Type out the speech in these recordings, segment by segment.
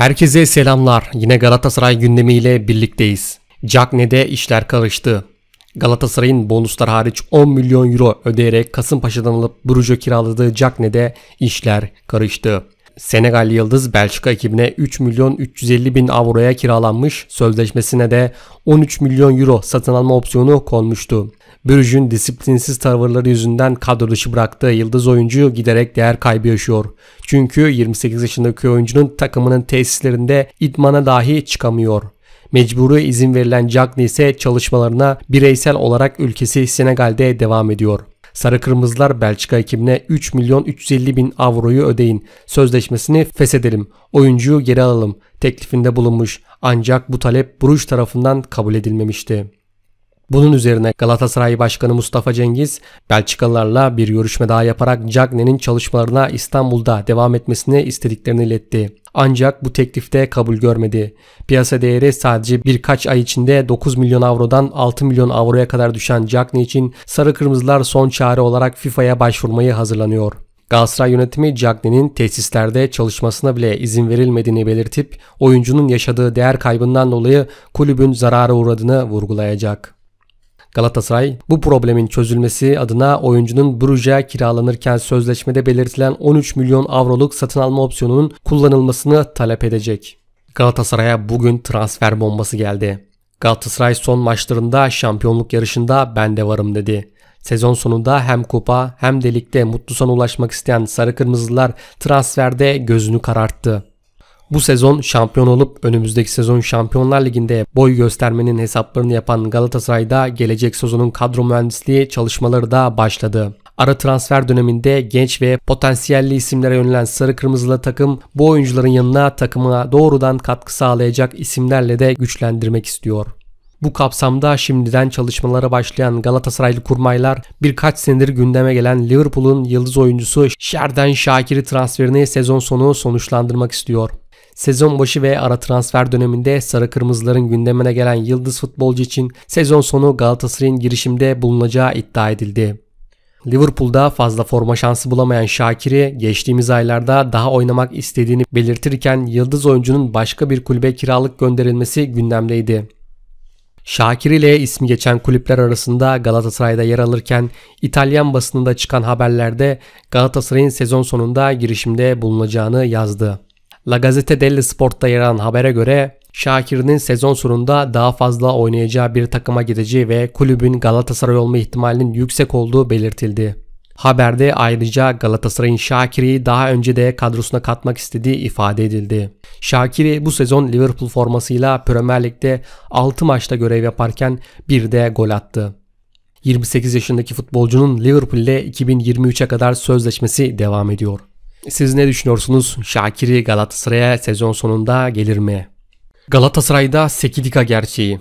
Herkese selamlar. Yine Galatasaray gündemiyle birlikteyiz. Cagney'de işler karıştı. Galatasaray'ın bonuslar hariç 10 milyon euro ödeyerek Kasımpaşa'dan alıp Bruges'e kiraladığı Cagney'de işler karıştı. Senegal Yıldız Belçika ekibine 3 milyon 350 bin avroya kiralanmış sözleşmesine de 13 milyon euro satın alma opsiyonu konmuştu. Bruges'ün disiplinsiz tavırları yüzünden kadro dışı bıraktığı yıldız oyuncu giderek değer kaybı yaşıyor. Çünkü 28 yaşındaki oyuncunun takımının tesislerinde idmana dahi çıkamıyor. Mecburi izin verilen Cagney ise çalışmalarına bireysel olarak ülkesi Senegal'de devam ediyor. Sarı Kırmızılar Belçika ekibine 3 milyon 350 bin avroyu ödeyin. Sözleşmesini feshedelim. Oyuncuyu geri alalım. Teklifinde bulunmuş. Ancak bu talep Bruges tarafından kabul edilmemişti. Bunun üzerine Galatasaray Başkanı Mustafa Cengiz, Belçikalılarla bir görüşme daha yaparak Cagney'in çalışmalarına İstanbul'da devam etmesini istediklerini iletti. Ancak bu teklifte kabul görmedi. Piyasa değeri sadece birkaç ay içinde 9 milyon avrodan 6 milyon avroya kadar düşen Cagney için Sarı Kırmızılar son çare olarak FIFA'ya başvurmayı hazırlanıyor. Galatasaray yönetimi Cagney'in tesislerde çalışmasına bile izin verilmediğini belirtip oyuncunun yaşadığı değer kaybından dolayı kulübün zarara uğradığını vurgulayacak. Galatasaray bu problemin çözülmesi adına oyuncunun Bruges'e kiralanırken sözleşmede belirtilen 13 milyon avroluk satın alma opsiyonunun kullanılmasını talep edecek. Galatasaray'a bugün transfer bombası geldi. Galatasaray son maçlarında şampiyonluk yarışında ben de varım dedi. Sezon sonunda hem kupa hem delikte ligde mutlu sona ulaşmak isteyen sarı kırmızılar transferde gözünü kararttı. Bu sezon şampiyon olup önümüzdeki sezon Şampiyonlar Ligi'nde boy göstermenin hesaplarını yapan Galatasaray'da gelecek sezonun kadro mühendisliği çalışmaları da başladı. Ara transfer döneminde genç ve potansiyelli isimlere yönelen sarı kırmızılı takım bu oyuncuların yanına takıma doğrudan katkı sağlayacak isimlerle de güçlendirmek istiyor. Bu kapsamda şimdiden çalışmalara başlayan Galatasaraylı kurmaylar birkaç senedir gündeme gelen Liverpool'un yıldız oyuncusu Şerden Şakir'i transferini sezon sonu sonuçlandırmak istiyor. Sezon başı ve ara transfer döneminde sarı kırmızıların gündemine gelen yıldız futbolcu için sezon sonu Galatasaray'ın girişimde bulunacağı iddia edildi. Liverpool'da fazla forma şansı bulamayan Şakir'i geçtiğimiz aylarda daha oynamak istediğini belirtirken yıldız oyuncunun başka bir kulübe kiralık gönderilmesi gündemdeydi. Şakir ile ismi geçen kulüpler arasında Galatasaray'da yer alırken İtalyan basınında çıkan haberlerde Galatasaray'ın sezon sonunda girişimde bulunacağını yazdı. La Gazzetta dello Sport'ta yer alan habere göre Şakir'in sezon sonunda daha fazla oynayacağı bir takıma gideceği ve kulübün Galatasaray olma ihtimalinin yüksek olduğu belirtildi. Haberde ayrıca Galatasaray'ın Şakir'i daha önce de kadrosuna katmak istediği ifade edildi. Şakir'i bu sezon Liverpool formasıyla Premier Lig'de 6 maçta görev yaparken bir de gol attı. 28 yaşındaki futbolcunun Liverpool ile 2023'e kadar sözleşmesi devam ediyor. Siz ne düşünüyorsunuz Şakir'i Galatasaray'a sezon sonunda gelir mi? Galatasaray'da Sekidika gerçeği.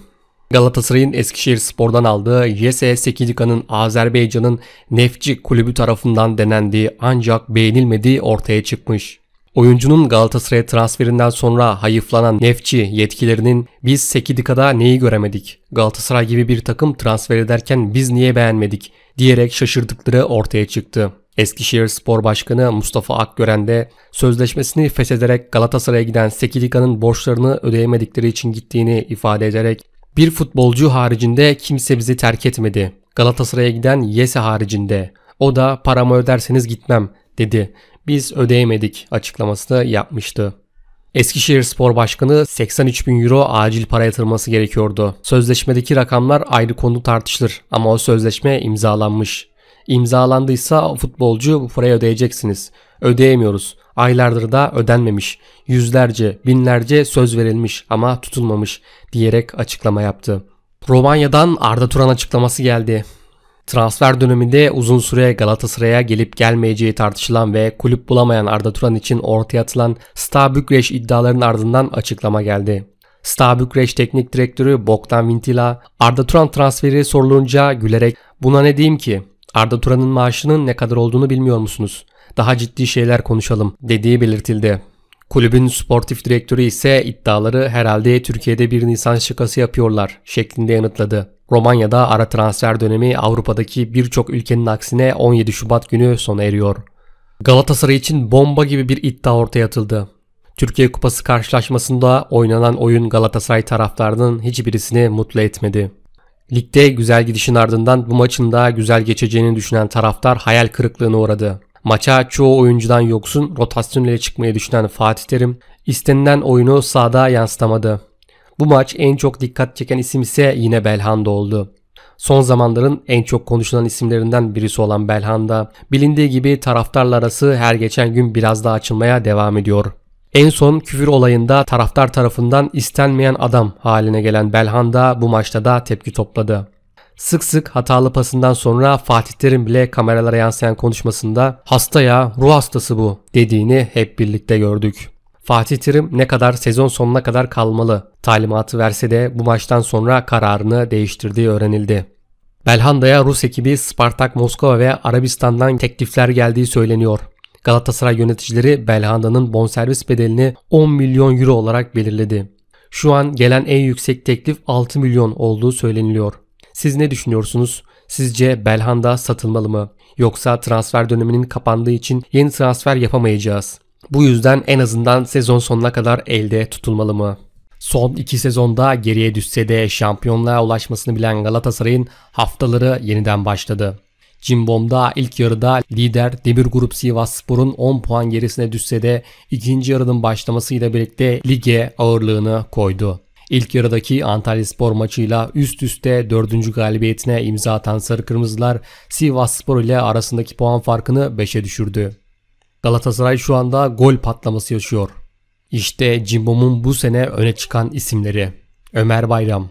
Galatasaray'ın Eskişehir Spor'dan aldığı Jesse Sekidika'nın Azerbaycan'ın Nefçi kulübü tarafından denendiği ancak beğenilmediği ortaya çıkmış. Oyuncunun Galatasaray'a transferinden sonra hayıflanan Nefçi yetkilerinin biz Sekidika'da neyi göremedik? Galatasaray gibi bir takım transfer ederken biz niye beğenmedik? diyerek şaşırdıkları ortaya çıktı. Eskişehir Spor Başkanı Mustafa Akgören de sözleşmesini feshederek Galatasaray'a giden Sekilika'nın borçlarını ödeyemedikleri için gittiğini ifade ederek bir futbolcu haricinde kimse bizi terk etmedi. Galatasaray'a giden Yese haricinde. O da paramı öderseniz gitmem dedi. Biz ödeyemedik açıklamasını yapmıştı. Eskişehir Spor Başkanı 83 bin euro acil para yatırması gerekiyordu. Sözleşmedeki rakamlar ayrı konu tartışılır ama o sözleşme imzalanmış. İmzalandıysa futbolcu bu parayı ödeyeceksiniz. Ödeyemiyoruz. Aylardır da ödenmemiş. Yüzlerce, binlerce söz verilmiş ama tutulmamış diyerek açıklama yaptı. Romanya'dan Arda Turan açıklaması geldi. Transfer döneminde uzun süre Galatasaray'a gelip gelmeyeceği tartışılan ve kulüp bulamayan Arda Turan için ortaya atılan Sta Bükreş iddialarının ardından açıklama geldi. Sta Bükreş Teknik Direktörü Bogdan Vintila, Arda Turan transferi sorulunca gülerek ''Buna ne diyeyim ki? Arda Turan'ın maaşının ne kadar olduğunu bilmiyor musunuz? Daha ciddi şeyler konuşalım dediği belirtildi. Kulübün sportif direktörü ise iddiaları herhalde Türkiye'de bir Nisan şakası yapıyorlar şeklinde yanıtladı. Romanya'da ara transfer dönemi Avrupa'daki birçok ülkenin aksine 17 Şubat günü sona eriyor. Galatasaray için bomba gibi bir iddia ortaya atıldı. Türkiye Kupası karşılaşmasında oynanan oyun Galatasaray taraftarının hiçbirisini mutlu etmedi. Ligde güzel gidişin ardından bu maçın daha güzel geçeceğini düşünen taraftar hayal kırıklığına uğradı. Maça çoğu oyuncudan yoksun rotasyon ile çıkmayı düşünen Fatih Terim istenilen oyunu sahada yansıtamadı. Bu maç en çok dikkat çeken isim ise yine Belhanda oldu. Son zamanların en çok konuşulan isimlerinden birisi olan Belhanda bilindiği gibi taraftarlar arası her geçen gün biraz daha açılmaya devam ediyor. En son küfür olayında taraftar tarafından istenmeyen adam haline gelen Belhanda bu maçta da tepki topladı. Sık sık hatalı pasından sonra Fatih Terim bile kameralara yansıyan konuşmasında hasta ya ruh hastası bu dediğini hep birlikte gördük. Fatih Terim ne kadar sezon sonuna kadar kalmalı talimatı verse de bu maçtan sonra kararını değiştirdiği öğrenildi. Belhanda'ya Rus ekibi Spartak Moskova ve Arabistan'dan teklifler geldiği söyleniyor. Galatasaray yöneticileri Belhanda'nın bonservis bedelini 10 milyon euro olarak belirledi. Şu an gelen en yüksek teklif 6 milyon olduğu söyleniliyor. Siz ne düşünüyorsunuz? Sizce Belhanda satılmalı mı? Yoksa transfer döneminin kapandığı için yeni transfer yapamayacağız. Bu yüzden en azından sezon sonuna kadar elde tutulmalı mı? Son iki sezonda geriye düşse de şampiyonluğa ulaşmasını bilen Galatasaray'ın haftaları yeniden başladı. Cimbom'da ilk yarıda lider Demir Grup Spor'un 10 puan gerisine düşse de ikinci yarının başlamasıyla birlikte lige ağırlığını koydu. İlk yarıdaki Antalya Spor maçıyla üst üste 4. galibiyetine imza atan Sarı Kırmızılar Sivas Spor ile arasındaki puan farkını 5'e düşürdü. Galatasaray şu anda gol patlaması yaşıyor. İşte Cimbom'un bu sene öne çıkan isimleri. Ömer Bayram,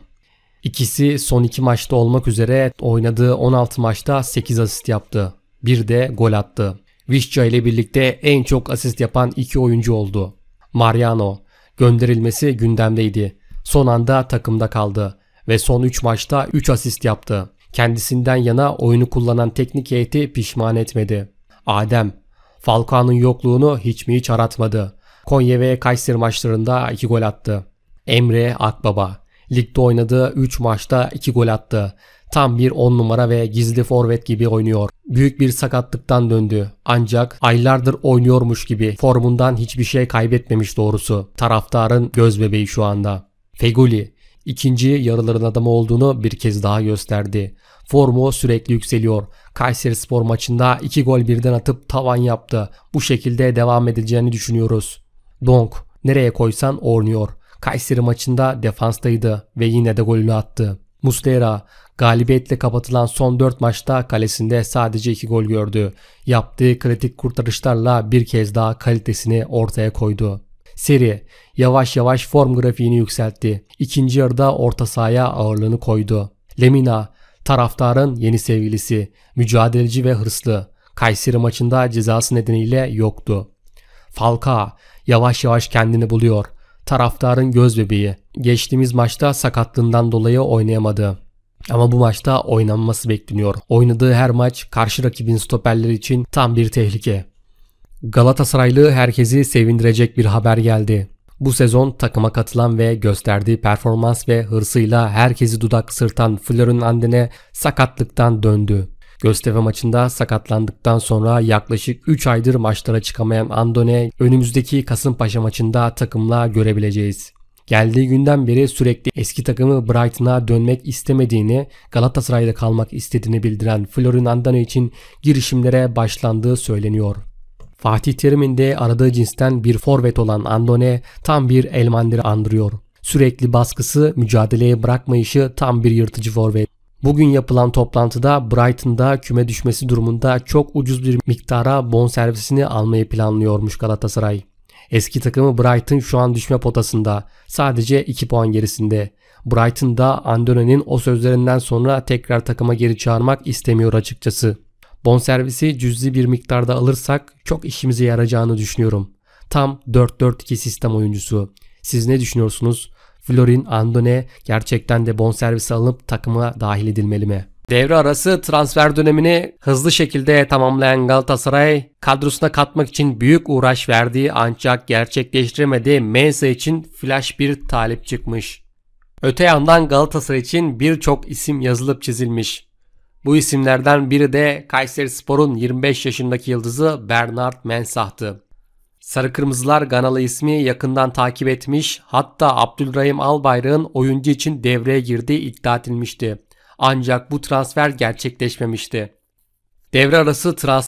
İkisi son iki maçta olmak üzere oynadığı 16 maçta 8 asist yaptı. Bir de gol attı. Vişça ile birlikte en çok asist yapan iki oyuncu oldu. Mariano gönderilmesi gündemdeydi. Son anda takımda kaldı ve son 3 maçta 3 asist yaptı. Kendisinden yana oyunu kullanan teknik heyeti pişman etmedi. Adem Falcao'nun yokluğunu hiç mi hiç aratmadı. Konya ve Kayseri maçlarında 2 gol attı. Emre Akbaba Ligde oynadığı 3 maçta 2 gol attı. Tam bir 10 numara ve gizli forvet gibi oynuyor. Büyük bir sakatlıktan döndü. Ancak aylardır oynuyormuş gibi formundan hiçbir şey kaybetmemiş doğrusu. Taraftarın göz bebeği şu anda. Feguli ikinci yarıların adamı olduğunu bir kez daha gösterdi. Formu sürekli yükseliyor. Kayseri Spor maçında 2 gol birden atıp tavan yaptı. Bu şekilde devam edeceğini düşünüyoruz. Donk nereye koysan oynuyor. Kayseri maçında defanstaydı ve yine de golünü attı. Muslera galibiyetle kapatılan son 4 maçta kalesinde sadece 2 gol gördü. Yaptığı kritik kurtarışlarla bir kez daha kalitesini ortaya koydu. Seri yavaş yavaş form grafiğini yükseltti. İkinci yarıda orta sahaya ağırlığını koydu. Lemina taraftarın yeni sevgilisi, mücadeleci ve hırslı. Kayseri maçında cezası nedeniyle yoktu. Falka yavaş yavaş kendini buluyor taraftarın göz bebeği. Geçtiğimiz maçta sakatlığından dolayı oynayamadı. Ama bu maçta oynanması bekleniyor. Oynadığı her maç karşı rakibin stoperleri için tam bir tehlike. Galatasaraylı herkesi sevindirecek bir haber geldi. Bu sezon takıma katılan ve gösterdiği performans ve hırsıyla herkesi dudak sırtan Florian andine sakatlıktan döndü. Göztepe maçında sakatlandıktan sonra yaklaşık 3 aydır maçlara çıkamayan Andone önümüzdeki Kasımpaşa maçında takımla görebileceğiz. Geldiği günden beri sürekli eski takımı Brighton'a dönmek istemediğini, Galatasaray'da kalmak istediğini bildiren Florin Andone için girişimlere başlandığı söyleniyor. Fatih Terim'in de aradığı cinsten bir forvet olan Andone tam bir Elmander'i andırıyor. Sürekli baskısı, mücadeleye bırakmayışı tam bir yırtıcı forvet. Bugün yapılan toplantıda Brighton'da küme düşmesi durumunda çok ucuz bir miktara servisini almayı planlıyormuş Galatasaray. Eski takımı Brighton şu an düşme potasında. Sadece 2 puan gerisinde. Brighton'da Andone'nin o sözlerinden sonra tekrar takıma geri çağırmak istemiyor açıkçası. Bon servisi cüzi bir miktarda alırsak çok işimize yarayacağını düşünüyorum. Tam 4-4-2 sistem oyuncusu. Siz ne düşünüyorsunuz? Florin Andone gerçekten de bonservis alınıp takıma dahil edilmeli mi? Devre arası transfer dönemini hızlı şekilde tamamlayan Galatasaray kadrosuna katmak için büyük uğraş verdiği ancak gerçekleştiremediği Mensa için flash bir talip çıkmış. Öte yandan Galatasaray için birçok isim yazılıp çizilmiş. Bu isimlerden biri de Kayseri Spor'un 25 yaşındaki yıldızı Bernard Mensah'tı. Sarı Kırmızılar Ganalı ismi yakından takip etmiş hatta Abdülrahim Albayrak'ın oyuncu için devreye girdiği iddia edilmişti. Ancak bu transfer gerçekleşmemişti. Devre arası transfer